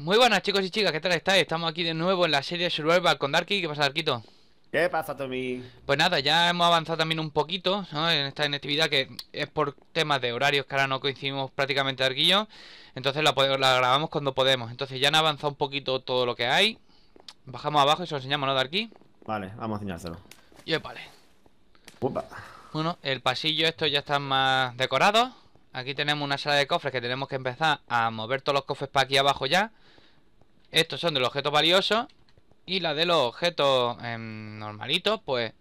Muy buenas chicos y chicas, ¿qué tal estáis? Estamos aquí de nuevo en la serie Survival con Darky. ¿Qué pasa, Darkito? ¿Qué pasa, Tommy? Pues nada, ya hemos avanzado también un poquito en esta inactividad que es por temas de horarios que ahora no coincidimos prácticamente, Darquillo. Entonces la, grabamos cuando podemos. Entonces ya han avanzado un poquito todo lo que hay. Bajamos abajo y se lo enseñamos, ¿no, Darky? Vale, vamos a enseñárselo. Y vale. Bueno, el pasillo esto ya está más decorado Aquí tenemos una sala de cofres que tenemos que empezar a mover todos los cofres para aquí abajo ya. Estos son de los objetos valiosos. Y la de los objetos em, normalitos, pues...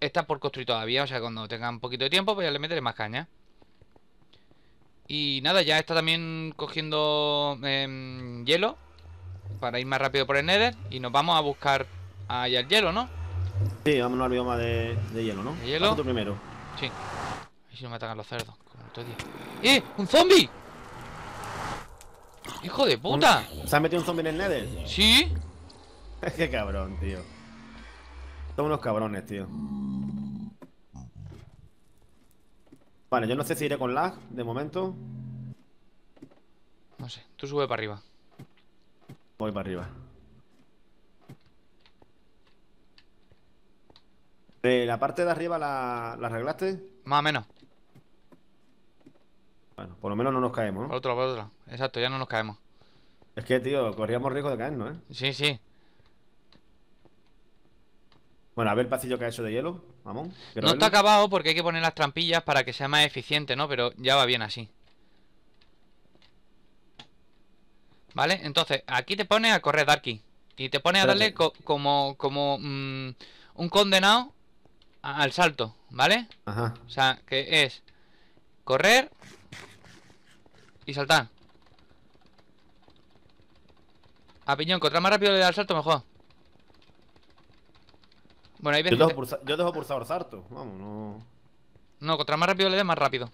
Está por construir todavía, o sea, cuando tenga un poquito de tiempo, pues ya le meteré más caña. Y nada, ya está también cogiendo em, hielo para ir más rápido por el Nether. Y nos vamos a buscar allá el hielo, ¿no? Sí, vámonos al bioma de, de hielo, ¿no? ¿De hielo? primero. Sí. A ver si no me atacan los cerdos, ¡Eh! ¡Un zombie! ¡Hijo de puta! ¿Se ha metido un zombie en el Nether? Sí. Qué cabrón, tío. Son unos cabrones, tío. Vale, yo no sé si iré con lag de momento. No sé, tú sube para arriba. Voy para arriba. ¿De la parte de arriba la, la arreglaste? Más o menos. Bueno, por lo menos no nos caemos, ¿no? Para otra, otra exacto, ya no nos caemos. Es que, tío, corríamos riesgo de caernos, ¿eh? Sí, sí. Bueno, a ver el pasillo que ha hecho de hielo, vamos. No está acabado porque hay que poner las trampillas para que sea más eficiente, ¿no? Pero ya va bien así. ¿Vale? Entonces, aquí te pones a correr, Darky. Y te pones a darle como, como mm, un condenado al salto, ¿vale? Ajá. O sea, que es correr y saltar. A piñón, contra más rápido le da el salto, mejor. Bueno, ahí ves. Yo dejo, pulsado salto, vamos, no. No, contra más rápido le das, más rápido.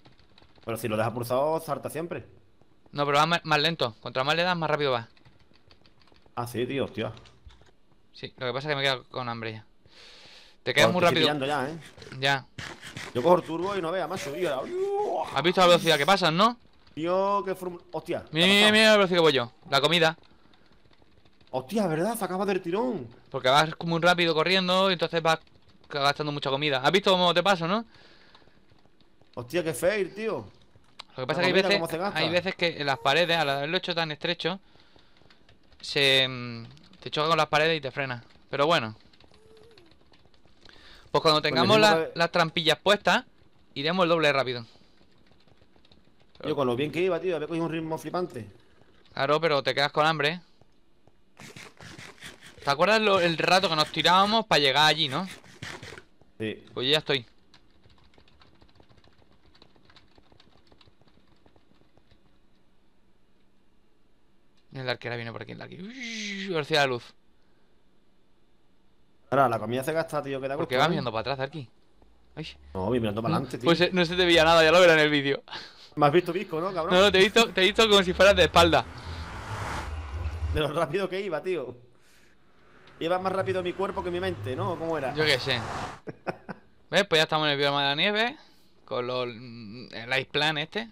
Pero si lo dejas pulsado, salta siempre. No, pero va más, lento. Contra más le das, más rápido va. Ah, sí, tío, hostia. Sí, lo que pasa es que me quedo con hambre ya. Te quedas muy rápido. ¿eh? ya, Yo cojo el turbo y no vea más, subido ¿Has visto la velocidad que pasan, no? Yo que... Hostia. Mira, mira, mira la velocidad que voy yo. La comida. Hostia, ¿verdad? acaba del tirón. Porque vas como un rápido corriendo y entonces vas gastando mucha comida. ¿Has visto cómo te paso, no? Hostia, qué fail, tío. Lo que pasa es que hay veces, hay veces que en las paredes, al haberlo hecho tan estrecho, se mm, te choca con las paredes y te frena. Pero bueno. Pues cuando pues tengamos las trampillas puestas, iremos el doble rápido. Yo con lo bien que iba, tío, había cogido un ritmo flipante. Claro, pero te quedas con hambre. ¿Te acuerdas el rato que nos tirábamos para llegar allí, no? Sí. Pues ya estoy. El arquera viene por aquí, el arquera. Uy, de la luz. Ahora, la comida se gasta, tío, que te ¿Por qué vas mirando para atrás, de Ay. No, mirando para adelante, tío. Pues eh, no se te veía nada, ya lo verás en el vídeo. Me has visto disco, ¿no, cabrón? No, no, te he visto, te he visto como si fueras de espalda. De lo rápido que iba, tío. Iba más rápido mi cuerpo que mi mente, ¿no? ¿Cómo era? Yo qué sé. ¿Ves? Pues ya estamos en el bioma de la nieve. Con el Ice Plan este.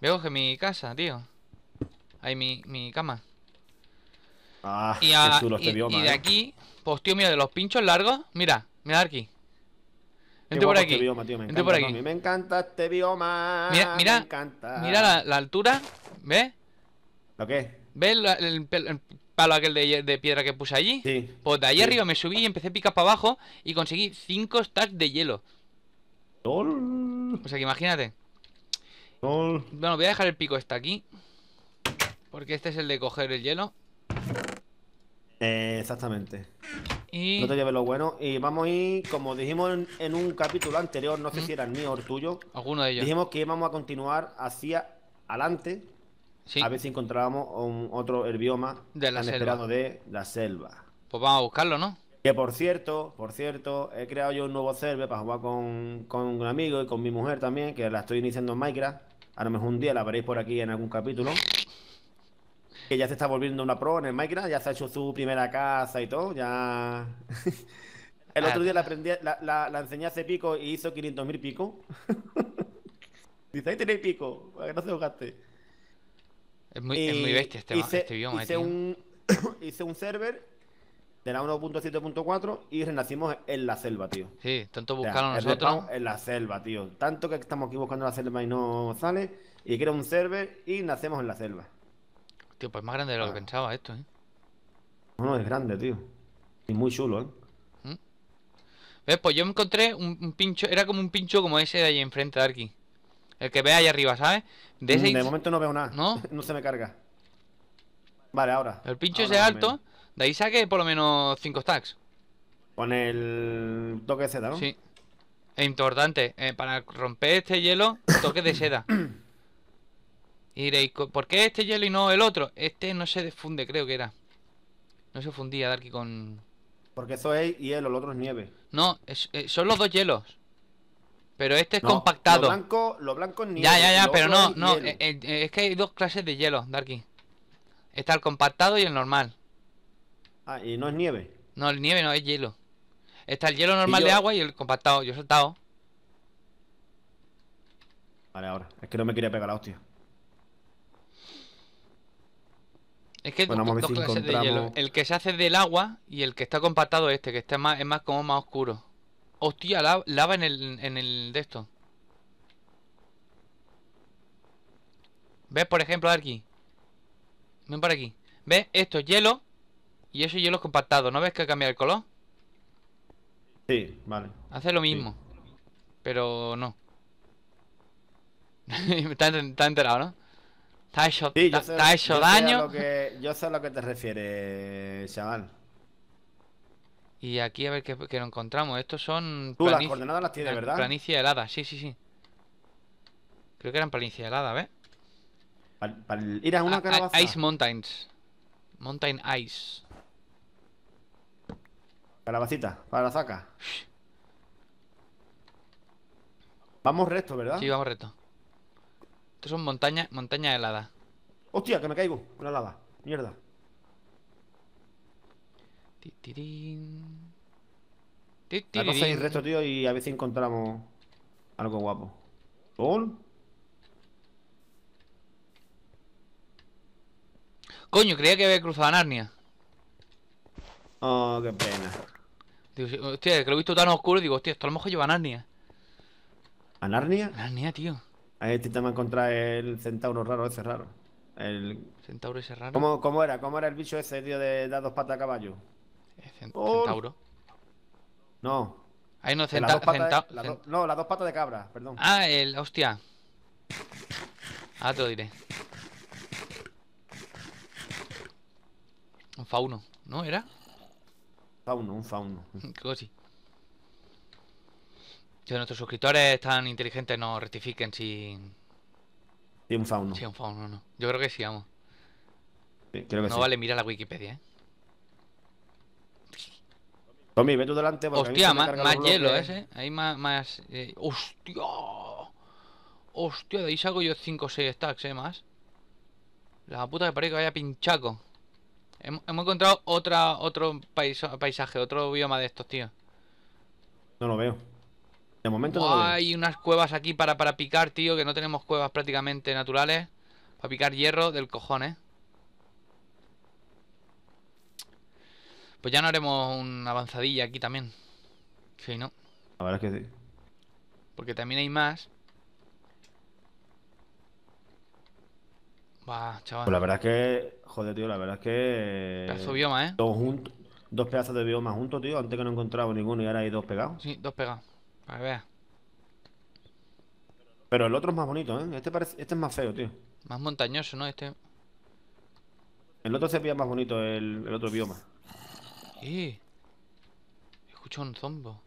Veo que mi casa, tío. Ahí mi, cama. Ah, y, este de ¿eh? aquí, pues tío mío, de los pinchos largos. Mira, mira aquí. Vente por aquí. Este me por aquí. mí me encanta este bioma. Mira, mira, mira la, altura. ¿Ves? ¿Lo qué? ¿Ves el, palo aquel de, piedra que puse allí. Sí, pues de ahí arriba me subí y empecé a picar para abajo y conseguí 5 stacks de hielo. Pues O sea que imagínate. Bueno, voy a dejar el pico este aquí. Porque este es el de coger el hielo. Eh, exactamente. Y... No te lleves lo bueno. Y vamos a ir, como dijimos en, un capítulo anterior, no sé si era el mío o el tuyo. Alguno de ellos. Dijimos que íbamos a continuar hacia adelante a ver si encontrábamos otro el bioma de la selva. de la selva. Pues vamos a buscarlo, ¿no? Que por cierto, por cierto, he creado yo un nuevo server para jugar con, un amigo y con mi mujer también, que la estoy iniciando en Minecraft. A lo mejor un día la veréis por aquí en algún capítulo. Que ya se está volviendo una pro en el Minecraft, ya se ha hecho su primera casa y todo, ya... el otro ah. día la, aprendí, la, enseñé hace pico y hizo 500.000 pico. Dice, ahí tenéis pico, para que no se os es muy, eh, bestia este, hice, este Hice, un, server de la 1.7.4 y renacimos en la selva, tío. Sí, tanto buscaron nosotros. En la selva, tío. Tanto que estamos aquí buscando la selva y no sale. Y quiero un server y nacemos en la selva. Tío, pues más grande de lo que pensaba esto, ¿eh? No, es grande, tío. Y muy chulo, ¿eh? ¿Mm? ¿Ves? Pues yo me encontré un, pincho, era como un pincho como ese de ahí enfrente de aquí. El que vea ahí arriba, ¿sabes? De, mm, momento no veo nada. ¿No? no se me carga. Vale, ahora. El pincho es ese alto, de ahí saque por lo menos 5 stacks. Con el toque de seda, ¿no? Sí. Es importante, eh, para romper este hielo, toque de seda. ¿por qué este hielo y no el otro? Este no se funde, creo que era. No se fundía, Darky, con... Porque eso es hielo, el otro es nieve. No, eh, son los dos hielos. Pero este es compactado. Lo blanco, lo blanco es Ya, ya, ya, pero no, no. Eh, eh, es que hay dos clases de hielo, Darky. Está el compactado y el normal. Ah, y no es nieve. No, el nieve no, es hielo. Está el hielo normal de agua y el compactado. Yo he saltado. Vale, ahora. Es que no me quería pegar la hostia. Es que dos, clases de hielo. El que se hace del agua y el que está compactado este, que está más, es más como más oscuro. Hostia, lava, en el, en de esto. ¿Ves, por ejemplo, aquí? Ven por aquí. ¿Ves? Esto es hielo. Y eso es hielo compactado. ¿No ves que cambia el color? Sí, vale. Hace lo mismo. Pero no. está, enterado, ¿no? Está hecho, daño. yo sé a lo que te refieres, chaval. Y aquí a ver qué, qué encontramos. Estos son... Tú las coordenadas helada, sí, sí, sí. Creo que eran planicie helada, ¿ves? Para Era una calabaza. Ice Mountains. Mountain Ice. Calabacita, para la zaca. Vamos recto, ¿verdad? Sí, vamos recto. Estos son montañas montaña heladas. Hostia, que me caigo. la lava. Mierda. La cosa resto, tío, y a veces encontramos algo guapo. ¿Pol? Coño, creía que había cruzado a Narnia. Oh, qué pena. Digo, hostia, que lo he visto tan oscuro, digo, hostia, esto a lo mejor lleva a Narnia. ¿A Narnia? Narnia, tío. A este a encontrar el centauro raro, ese raro. El... ¿Centauro ese raro? ¿Cómo, ¿Cómo, era? ¿Cómo era el bicho ese, tío, de dar dos patas a caballo? Eh, centauro. No. Ahí no, centauro. no, las dos patas de cabra, perdón. Ah, el. Hostia. Ah, te lo diré. Un fauno, ¿no era? Fauno, un fauno. Mm, sí Si nuestros suscriptores tan inteligentes nos rectifiquen si. Sí, un fauno. Sí, un fauno, no. Yo creo que sí, vamos. no vale mira la Wikipedia, ¿eh? Tommy, ve tú delante. hostia, más, hielo ese. ¿eh? Hay más. más eh, ¡Hostia! ¡Hostia! De ahí saco yo 5 o 6 stacks, eh, más. La puta que parece que vaya pinchaco. Hemos, encontrado otra, otro paisaje, otro bioma de estos, tío. No lo veo. De momento no Hay unas cuevas aquí para, para picar, tío, que no tenemos cuevas prácticamente naturales. Para picar hierro del cojón, eh. Pues ya no haremos una avanzadilla aquí también. Sí, ¿no? La verdad es que sí. Porque también hay más. Va, chaval. Pues la verdad es que. Joder, tío, la verdad es que. Pedazo de bioma, ¿eh? Dos, juntos, dos pedazos de bioma juntos, tío. Antes que no encontraba ninguno y ahora hay dos pegados. Sí, dos pegados. A ver. Pero el otro es más bonito, ¿eh? Este, parece, este es más feo, tío. Más montañoso, ¿no? Este. El otro se veía más bonito, el otro bioma. Escucho un zombo.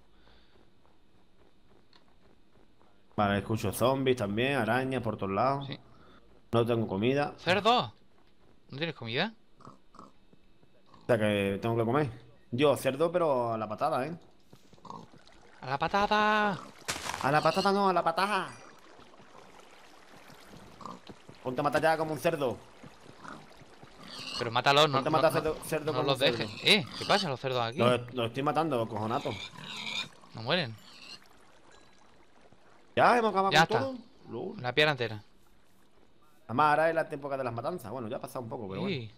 Vale, escucho zombies también, arañas por todos lados. No tengo comida. ¡Cerdo! ¿No tienes comida? O sea que tengo que comer. Yo, cerdo, pero a la patada, ¿eh? ¡A la patada! ¡A la patada no, a la patada! Ponte a matar ya como un cerdo. Pero mátalos, no, no, mata cerdo, cerdo no los dejes. Eh, ¿qué pasa los cerdos aquí? Los, estoy matando, cojonato. No mueren. Ya hemos acabado ya con está. todo. La pierna entera. Además, ahora es la época de las matanzas. Bueno, ya ha pasado un poco, pero sí.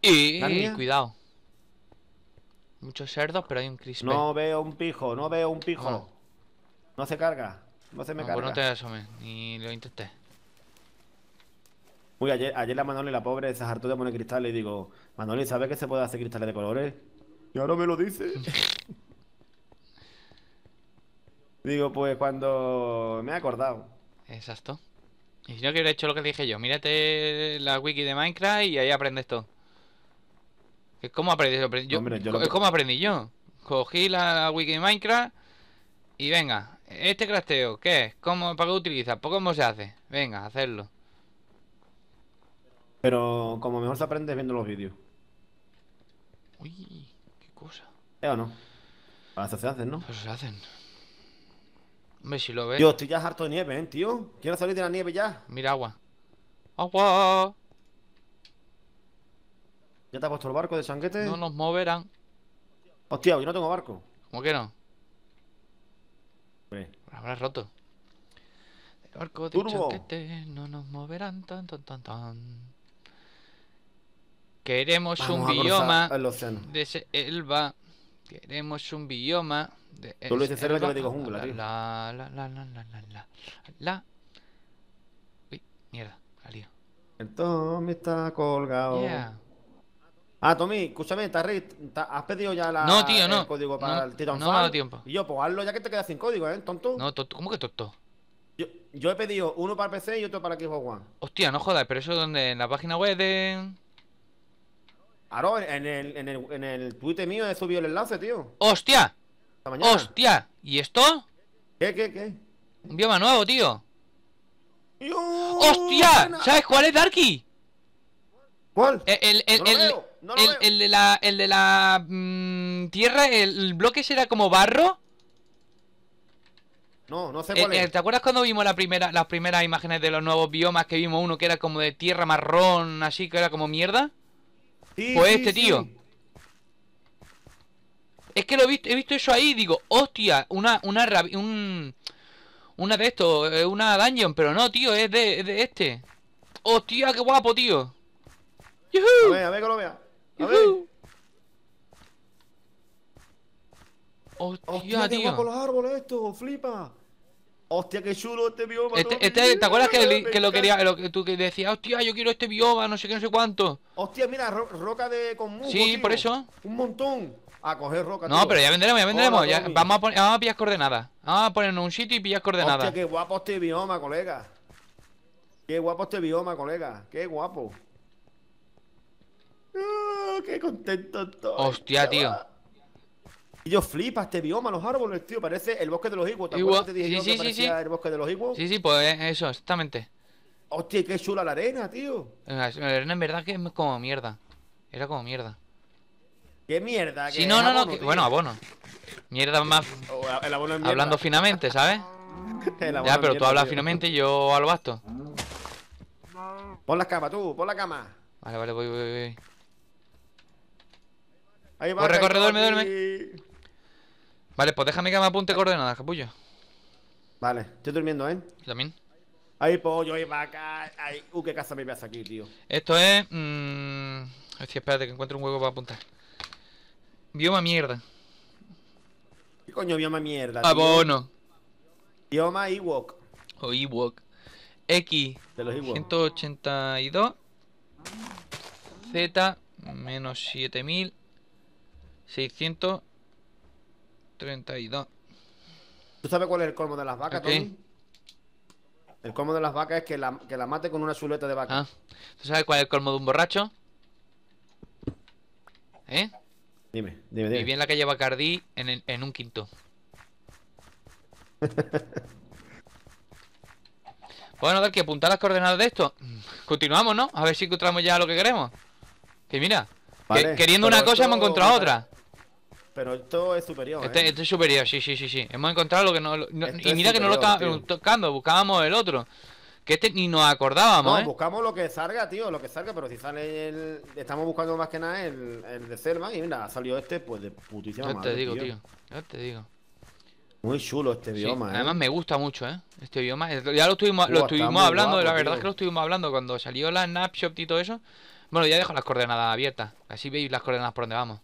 bueno. Y cuidado. Muchos cerdos, pero hay un crispe. No veo un pijo, no veo un pijo. No se carga. No se me carga. Pues no te asomes, ni lo intenté. Uy, ayer, ayer Manoli, la pobre, se hartó de poner cristales y digo, Manoli, ¿sabes que se puede hacer cristales de colores? Y ahora me lo dice. digo, pues cuando me he acordado. Exacto. Y si no, que hubiera hecho lo que dije yo. Mírate la wiki de Minecraft y ahí aprendes todo. ¿Cómo aprendí yo? Hombre, ¿Cómo aprendí yo? Cogí la wiki de Minecraft y venga, este crafteo, ¿qué es? ¿Cómo, ¿Para qué utiliza? ¿Pues ¿Cómo se hace? Venga, hacerlo. Pero como mejor se aprende viendo los vídeos. Uy, qué cosa. ¿Eh o no? Para eso pues se hacen, ¿no? eso se hacen. ver si lo ves. Yo estoy ya harto de nieve, ¿eh, tío? Quiero salir de la nieve ya. Mira, agua. ¡Agua! ¿Ya te ha puesto el barco de chanquete? No nos moverán. Hostia, yo no tengo barco. ¿Cómo que no? Hombre. Pues Habrás roto. El barco de Turbo. chanquete no nos moverán tan tan tan tan. Queremos un bioma de selva. Queremos un bioma de Tú lo dices selva que le digo jungla, tío. La, la, la, la, la, la, la, Uy, mierda, la El Tommy está colgado. Ah, Tommy, escúchame, Tarrit. ¿has pedido ya la, no, tío, no. el código para no, el Titanfall? No me ha dado tiempo. Y yo, pues hazlo ya que te quedas sin código, ¿eh, tonto? No, tonto, ¿cómo que tonto? Yo, yo he pedido uno para PC y otro para Xbox One. Hostia, no jodas, pero eso es donde, en la página web de... Aro, en el, en el, en el Twitter mío he subido el enlace, tío. ¡Hostia! ¡Hostia! ¿Y esto? ¿Qué, qué, qué? Un bioma nuevo, tío. ¡Hostia! ¿Sabes cuál es, Darky? ¿Cuál? El, de la, mm, tierra, el, bloque será como barro. No, no sé eh, cuál eh, ¿Te acuerdas cuando vimos la primera, las primeras imágenes de los nuevos biomas que vimos uno que era como de tierra marrón, así que era como mierda? pues este tío. Es que lo he visto, he visto eso ahí digo, hostia, una, una, una de estos, eh, una dungeon, pero no, tío, es de, de este. Hostia, qué guapo, tío. ¡Yuhu! A ver, a ver que lo vea. A ver. Hostia, tío. Qué guapo los árboles esto, flipa. Hostia, qué chulo este bioma. Este, este ¿Te acuerdas que, lo quería, lo que tú decías, hostia, yo quiero este bioma, no sé qué, no sé cuánto? Hostia, mira, roca de con Sí, por eso. Un montón. A coger roca. No, pero ya vendremos, ya vendremos. vamos, a poner, vamos a pillar coordenadas. Vamos a ponernos un sitio y pillar coordenadas. Hostia, qué guapo este bioma, colega. Qué guapo este bioma, colega. Qué guapo. Ah, qué contento estoy. Hostia, tío. Y yo flipa este bioma, los árboles, tío. Parece el bosque de los iguos. ¿Te acuerdas te dije sí, que el bosque de los iguos? Sí, sí, pues eh, eso, exactamente. Hostia, qué chula la arena, tío. Eh, la arena en verdad que es como mierda. Era como mierda. ¿Qué mierda? Sí, no, no, no. bueno, abono. Mierda más. Hablando finamente, ¿sabes? ya, pero tú hablas finamente y yo al basto. Pon la cama, tú, pon la cama. Vale, vale, voy, voy, voy. Ahí va, corre, corre, duerme, duerme. Vale, pues déjame que me apunte coordenadas, capullo. Vale, estoy durmiendo, ¿eh? También. Hay pollo, hay vaca, ¡Ay! Uh, qué casa me veas aquí, tío. Esto es... Mmm... si... espérate que encuentro un hueco para apuntar. Bioma mierda. ¿Qué coño bioma mierda? Tío? Abono. Bioma Ewok. O Ewok. X. De los Ewok. 182. Z. Menos 600. 32. ¿Tú sabes cuál es el colmo de las vacas, El colmo de las vacas es que la, que mate con una suleta de vaca. Ah. ¿Tú sabes cuál es el colmo de un borracho? ¿Eh? Dime, dime, dime. Y bien la que lleva Cardi en, un quinto. bueno, ver que apuntar las coordenadas de esto. Continuamos, ¿no? A ver si encontramos ya lo que queremos. Que mira, queriendo una cosa hemos encontrado otra. Pero esto es superior. Este, ¿eh? este, es superior, sí, sí, sí, sí. Hemos encontrado lo que no. Este y mira que no lo estábamos tocando, buscábamos el otro. Que este ni nos acordábamos. ¿eh? buscamos lo que salga, tío, lo que salga, pero si sale el. Estamos buscando más que nada el, de Selma y mira, ha salido este, pues de putísima Yo te digo, tío. Yo te digo. Muy chulo este idioma, ¿eh? Además me gusta mucho, ¿eh? Este bioma. Ya lo estuvimos, lo estuvimos hablando, la verdad es que lo estuvimos hablando cuando salió la snapshot y todo eso. Bueno, ya dejo las coordenadas abiertas. Así veis las coordenadas por donde vamos.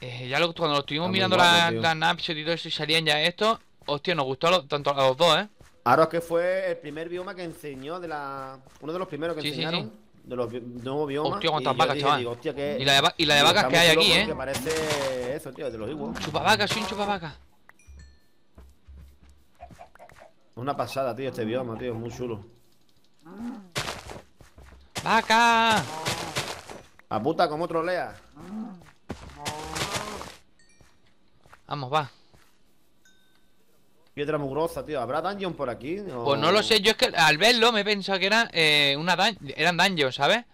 Eh, ya cuando lo estuvimos mirando las la snapshot y todo eso y salían ya estos, hostia, nos gustó tanto a los dos, ¿eh? es que fue el primer bioma que enseñó de la... Uno de los primeros que enseñaron. De los nuevos biomas. Hostia, cuántas vacas, chaval. y la de, y vacas que hay aquí, eh. Que parece eso, tío, de los Chupavaca, soy un chupavaca. Una pasada, tío, este bioma, tío, es muy chulo. ¡Vaca! A puta como trolea. Vamos, va. Piedra mugrosa, tío. ¿Habrá dungeon por aquí? Pues no lo sé. Yo es que al verlo me he pensado que eran, eh, una eran dungeons, ¿sabes?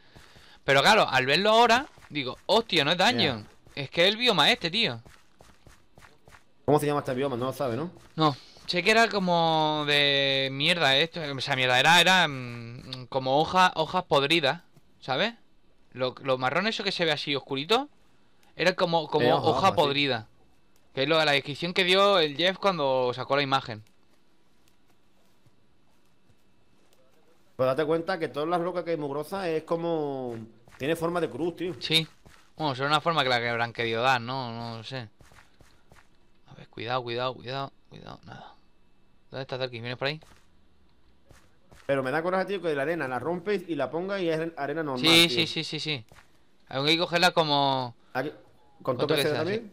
Pero claro, al verlo ahora, digo, hostia, no es dungeon. Es que es el bioma este, tío. ¿Cómo se llama este bioma? No lo sabe, ¿no? No. Sé que era como de mierda esto. O sea, mierda, era, era mm, como hoja, hojas podridas, ¿sabes? Lo, lo marrón eso que se ve así oscurito. Era como, como hoja, podrida. Que es lo de la descripción que dio el Jeff cuando sacó la imagen. Pues date cuenta que todas las rocas que hay mugrosas es como... Tiene forma de cruz, tío. Sí. Bueno, será una forma que la que habrán querido dar, ¿no? No sé. A ver, cuidado, cuidado, cuidado, cuidado. Nada. ¿Dónde está aquí? ¿Vienes por ahí? Pero me da coraje, tío, que la arena la rompes y la pongas y es arena normal. Sí, sí, sí, sí, sí. Aunque hay que cogerla como. ¿Con, toque, de también?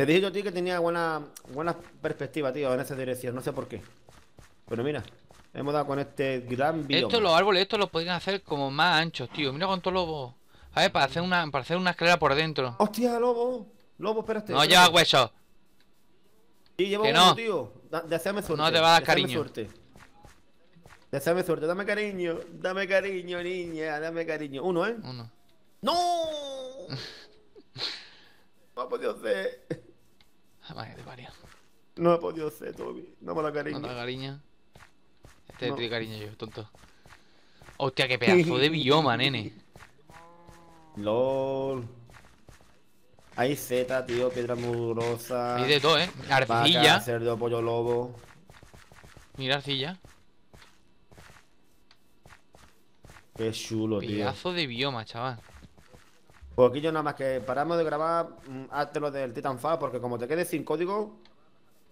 Te dije yo tío, que tenía buena, perspectiva, tío, en esa dirección. No sé por qué. Pero mira. Hemos dado con este gran bioma. Estos los árboles, estos los podrían hacer como más anchos, tío. Mira cuántos lobos. A ver, para hacer una, para hacer una escalera por dentro. ¡Hostia, lobo! Lobo, espérate. No lleva hueso! Sí, llevo que uno, tío. Deseame suerte. No te va a dar cariño. Suerte. Deseame suerte. Dame cariño. Dame cariño, niña. Dame cariño. Uno, ¿eh? Uno. ¡No! no ha podido no he podido hacer, Toby. No me eh, la cariño. No me cariña cariño. Este no. tiene cariño yo, tonto. Hostia, qué pedazo de bioma, nene. LOL. Hay Z, tío, piedra mugrosa. Y de todo, eh. Arcilla. cerdo, pollo, lobo. Mira, arcilla. Qué chulo, tío. Pedazo de bioma, chaval. Pues aquí yo nada más que paramos de grabar, mm, hazte lo del Titanfall, porque como te quedes sin código,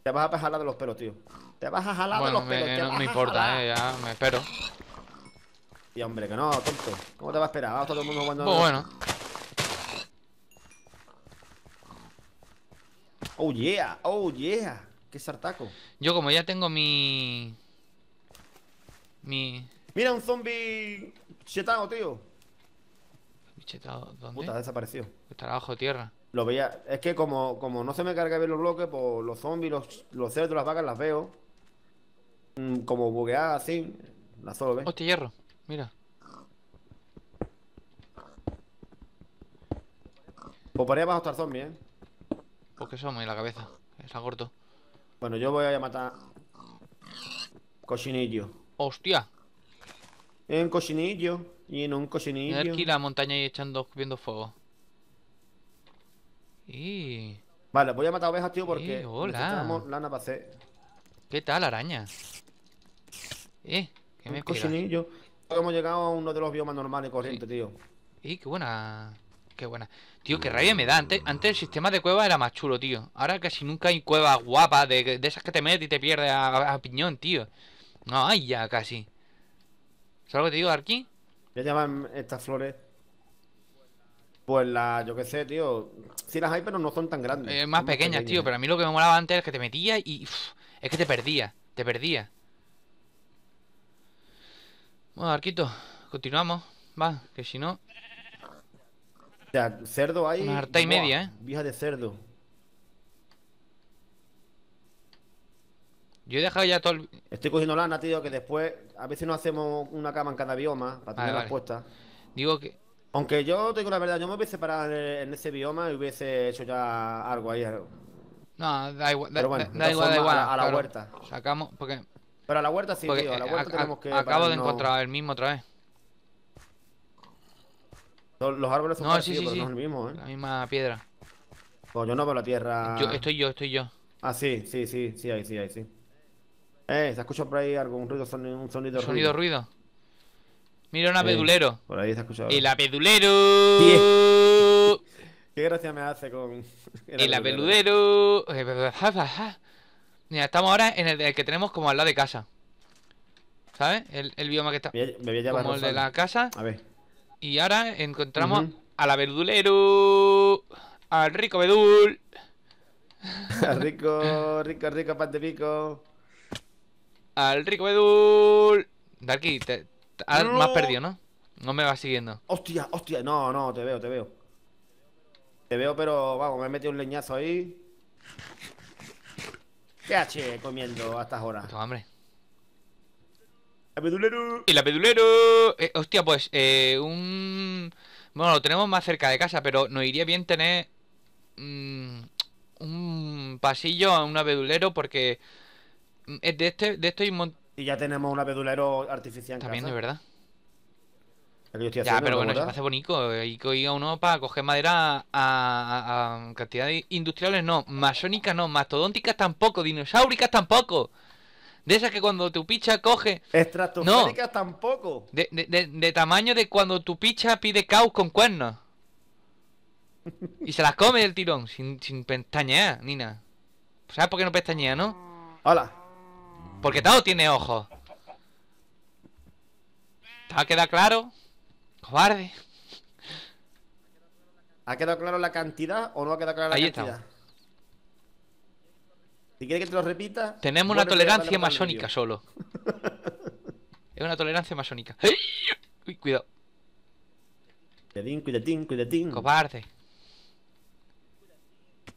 te vas a jalar de los pelos, tío. Te vas a jalar de los pelos. Eh, no me importa, eh, ya me espero. Y hombre, que no, tonto. ¿Cómo te vas a esperar? todo el mundo cuando. Pues bueno. Oh yeah, oh yeah. Qué sartaco. Yo como ya tengo mi. Mi. Mira un zombie chetado, tío. ¿dónde? Puta, desapareció. Estará bajo tierra. Lo veía. Es que como, como no se me carga ver los bloques, pues los zombies, los, los cerdos, las vacas las veo. Mm, como bugueadas así. Las solo ves. Hostia, hierro. Mira. Pues por ahí abajo está el zombie, ¿eh? Porque pues somos en la cabeza. Está corto. Bueno, yo voy a matar. Cochinillo. ¡Hostia! En cochinillo. Y en un cocinillo. Aquí la montaña y echando, viendo fuego. Y... Vale, voy a matar ovejas, tío, porque hola. lana para ¿Qué tal, araña? Eh, que me cocinillo. Hemos llegado a uno de los biomas normales corriente, tío. Y qué buena. Qué buena. Tío, qué rabia me da. Antes, antes el sistema de cuevas era más chulo, tío. Ahora casi nunca hay cuevas guapas de, esas que te metes y te pierdes a, piñón, tío. No hay ya casi. ¿Sabes lo que te digo, Arki? ¿Qué llaman estas flores? Pues las, yo qué sé, tío. Sí las hay, pero no son tan grandes. más, pequeñas, tío. Pero a mí lo que me molaba antes es que te metía y... es que te perdía. Te perdía. Bueno, Arquito, continuamos. Va, que si no... O sea, cerdo hay... Una harta y media, ¿eh? Vija de cerdo. Yo he dejado ya todo el... Estoy cogiendo lana, tío, que después a veces no hacemos una cama en cada bioma para tener las puestas. Digo que... Aunque yo tengo la verdad, yo me hubiese parado en ese bioma y hubiese hecho ya algo ahí. No, da igual, da, Pero bueno, igual, A la, huerta. Sacamos, porque... Pero a la huerta sí, tío, a la eh, huerta tenemos que... Acabo de encontrar el mismo otra vez. Los árboles son no, ¿eh? La misma piedra. Pues yo no veo la tierra... estoy yo, estoy yo. Ah, sí, sí, sí, sí, ahí, sí, ahí, sí. Eh, se escucha por ahí algún ruido, sonido, un sonido, sonido ruido. ruido. Mira un abedulero por ahí se escucha. El abedulero Qué gracia me hace con. El, abedulero eh, Mira, estamos ahora en el, que tenemos como al lado de casa. ¿Sabes? El, el bioma que está. Me voy a llamar como el de la casa. A ver. Y ahora encontramos al abedulero Al rico bedul. al rico, rico, rico pan pico al rico Bedul. Darky, te, me perdido, ¿no? No me vas siguiendo. Hostia, hostia, no, no, te veo, te veo. Te veo, pero vamos, me he metido un leñazo ahí. ¿Qué comiendo a estas horas? Tengo hambre. La pedulero. Y la pedulero. Eh, hostia, pues, eh, un. Bueno, lo tenemos más cerca de casa, pero nos iría bien tener. Mm, un pasillo a un abedulero porque eh, de este, de este Y ya tenemos una pedulero artificial. También, de verdad. ya, pero bueno, se hace bonito. Y que uno para coger madera a, a, cantidades industriales, no. Masónicas, no. Mastodónticas, tampoco. Dinosauricas, tampoco. De esas que cuando tu picha coge. Estratosféricas, no. tampoco. De, tamaño de cuando tu picha pide caos con cuernos. Y se las come del tirón, sin, sin pestañear, Nina. ¿Sabes por qué no pestañea, no? Hola. Porque todo tiene ¿Te ¿Ha quedado claro? Cobarde. ¿Ha quedado claro la cantidad o no ha quedado claro la Ahí cantidad? Si quieres que te lo repita. Tenemos una tolerancia masónica solo. es una tolerancia masónica. Uy, cuidado. Cuidadín, cuidadín, cuidadín. Cobarde.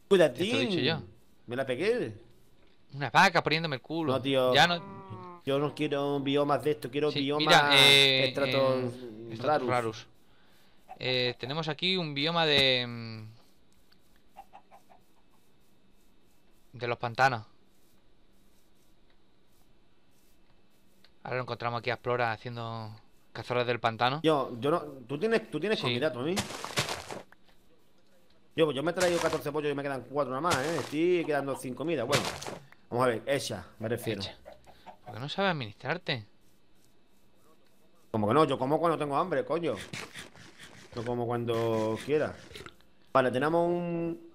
Cuidadín. Me la pegué. Una vaca poniéndome el culo. No, tío. Ya no... Yo no quiero un biomas de esto, quiero sí, biomas eh, estratos eh, raros. tenemos aquí un bioma de... Mm, de los pantanos. Ahora lo encontramos aquí a Explora haciendo cazadores del pantano. Yo, yo no... Tú tienes, tú tienes sí. comida, también Yo, pues yo me he traído 14 pollos y me quedan cuatro nada más, ¿eh? Estoy quedando sin comida, bueno. Vamos a ver, esa, me refiero. ¿Por qué no sabe administrarte? Como que no, yo como cuando tengo hambre, coño. Yo como cuando quiera. Vale, tenemos un...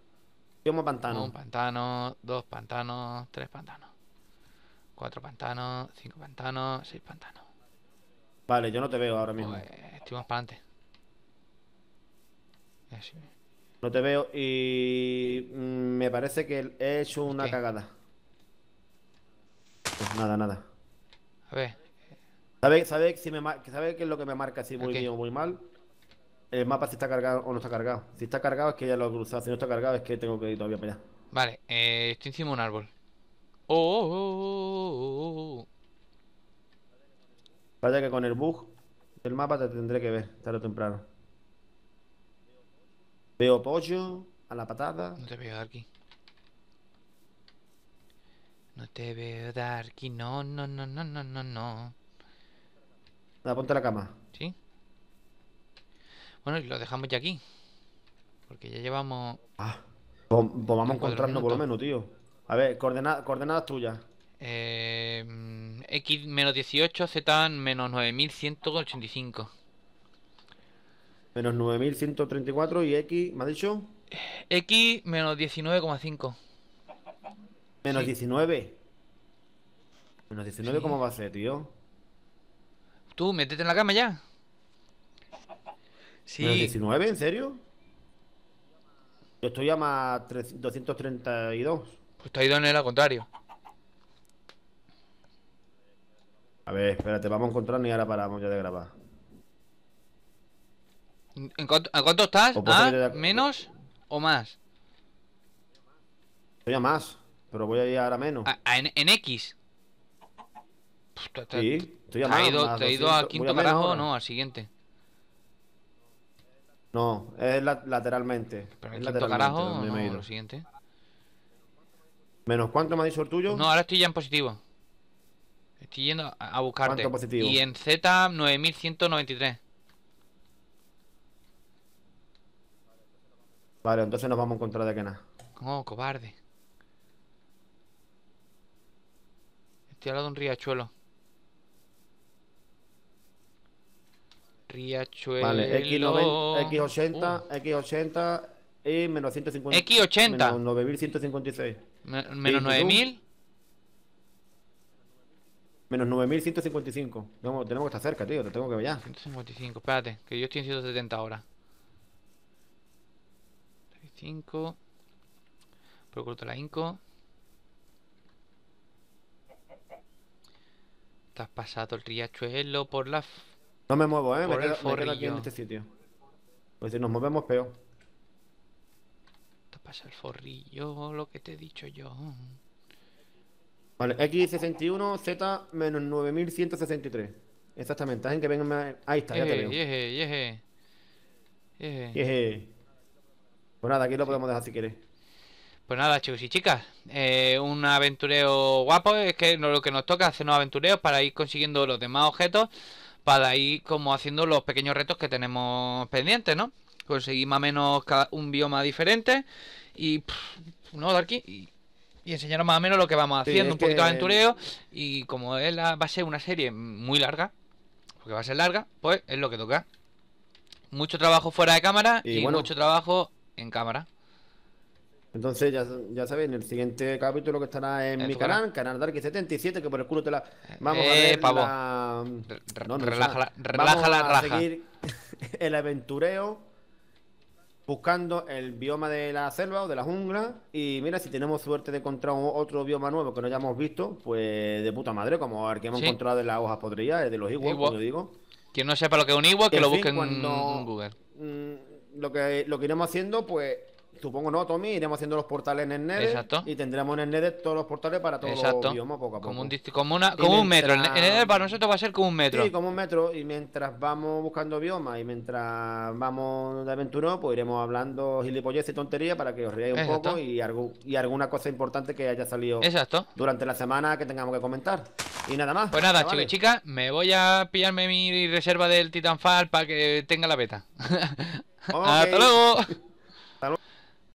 Un pantano. Un pantano, dos pantanos, tres pantanos. Cuatro pantanos, cinco pantanos, seis pantanos. Vale, yo no te veo ahora mismo. Pues, estoy más para adelante. No te veo y mm, me parece que es una cagada. Pues nada, nada. A ver. ¿Sabe, sabe qué es lo que me marca si muy bien o muy mal? El mapa si está cargado o no está cargado. Si está cargado es que ya lo he cruzado. Si no está cargado es que tengo que ir todavía para allá. Vale, eh, estoy encima de un árbol. Oh, oh, oh, oh que con el bug del mapa te tendré que ver, tarde o temprano. Veo pollo a la patada. No te veo aquí. No te veo, Darky. No, no, no, no, no, no, no. Ah, ponte a la cama. Sí. Bueno, y lo dejamos ya aquí. Porque ya llevamos. Ah, pues, pues vamos a encontrarnos por lo menos, tío. A ver, coordenadas tuyas. Eh, mm, X menos 18, Z menos 9185. Menos 9134 y X, ¿me ha dicho? X menos 19,5. Menos 19. Menos 19, ¿cómo va a ser, tío? Tú, métete en la cama ya. Sí. ¿Menos 19, en serio? Yo estoy a más 232. Pues te ha ido en el contrario. A ver, espérate, vamos a encontrar y ahora paramos ya de grabar. cuánto, ¿a cuánto estás? ¿Ah? ¿A, ¿Menos o más? Estoy a más. Pero voy a ir ahora menos. A, en, X? Pues, te, sí, te ido, he ido al quinto carajo no, al siguiente. No, es lateralmente. quinto carajo no, siguiente? ¿Menos cuánto me ha dicho el tuyo? No, ahora estoy ya en positivo. Estoy yendo a buscarte. Y en Z, 9193. Vale, entonces nos vamos a encontrar de que nada. Oh, cobarde. Se ha de un riachuelo. Riachuelo. Vale, x 80 uh. X80 y menos 150. X80. Menos 9.156. menos 9.000. Menos 9.155. Tenemos, que estar cerca, tío. Te tengo que ver ya. 155, espérate, que yo estoy en 170 ahora. 35 Procuro la inco Te has pasado el riachuelo por la... No me muevo, ¿eh? Por el aquí en este sitio. Pues si nos movemos, peor. Te pasa el forrillo, lo que te he dicho yo. Vale, X61, Z menos 9163. Exactamente, en que Ahí está, ya te veo. Yeje, yeje. Yeje. Pues nada, aquí lo podemos dejar si quieres. Pues nada, chicos y chicas, eh, un aventureo guapo, es que lo que nos toca hacer unos aventureos para ir consiguiendo los demás objetos, para ir como haciendo los pequeños retos que tenemos pendientes, ¿no? Conseguir más o menos un bioma diferente y... ¿No, Y, y enseñaros más o menos lo que vamos haciendo, un poquito de aventureo y como va a ser una serie muy larga, porque va a ser larga, pues es lo que toca. Mucho trabajo fuera de cámara y, mucho trabajo en cámara. Entonces, ya, ya sabéis, en el siguiente capítulo que estará en, mi canal, canal, Darky 77, que por el culo te la. Eh, vamos a ver. La... seguir el aventureo buscando el bioma de la selva o de la jungla. Y mira, si tenemos suerte de encontrar otro bioma nuevo que no hayamos visto, pues de puta madre, como ver que hemos encontrado de las hojas podridas, de los iguos, como digo. Quien no sepa lo que es un iguo, que lo busquen en Google. Mm, lo que, lo que iremos haciendo, pues Supongo no, Tommy, iremos haciendo los portales en el Nether Exacto. y tendremos en el Nether todos los portales para todos los biomas poco a poco. Como un, como una, un metro, el para nosotros va a ser como un metro. Sí, como un metro y mientras vamos buscando biomas y mientras vamos de aventura pues iremos hablando gilipolleces y tonterías para que os riáis un poco y, y alguna cosa importante que haya salido Exacto. durante la semana que tengamos que comentar. Y nada más. Pues nada, chicos y chicas, me voy a pillarme mi reserva del Titanfall para que tenga la beta. Hasta luego.